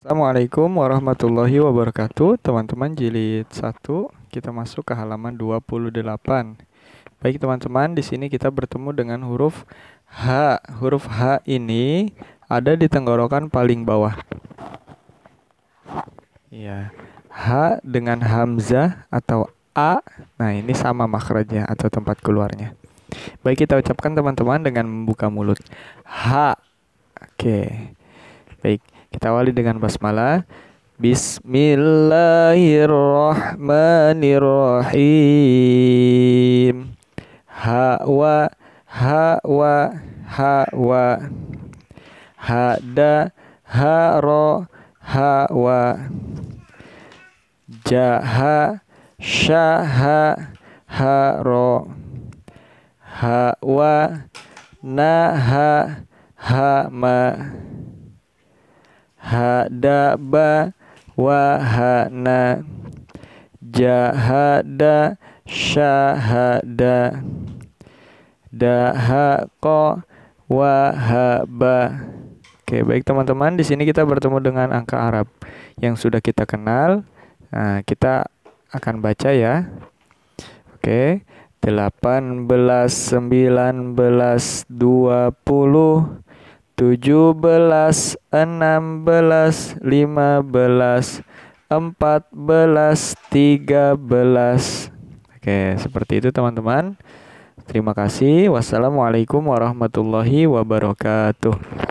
Assalamualaikum warahmatullahi wabarakatuh Teman-teman jilid 1 Kita masuk ke halaman 28 Baik teman-teman di sini kita bertemu dengan huruf H Huruf H ini ada di tenggorokan paling bawah Ya H dengan Hamzah atau A Nah ini sama makhrajnya atau tempat keluarnya Baik kita ucapkan teman-teman dengan membuka mulut H Oke Baik kita awali dengan basmalah. Bismillahirrahmanirrahim. Ja ha hawa. ha ha hawa. Ha wa na ha ha ma hada ba wahana jahada syahada dahaqo wahaba Oke baik teman-teman di sini kita bertemu dengan angka Arab yang sudah kita kenal nah, kita akan baca ya Oke 18 19 20 tujuh belas, enam belas, lima belas, empat belas, tiga belas. Oke, seperti itu teman-teman. Terima kasih. Wassalamualaikum warahmatullahi wabarakatuh.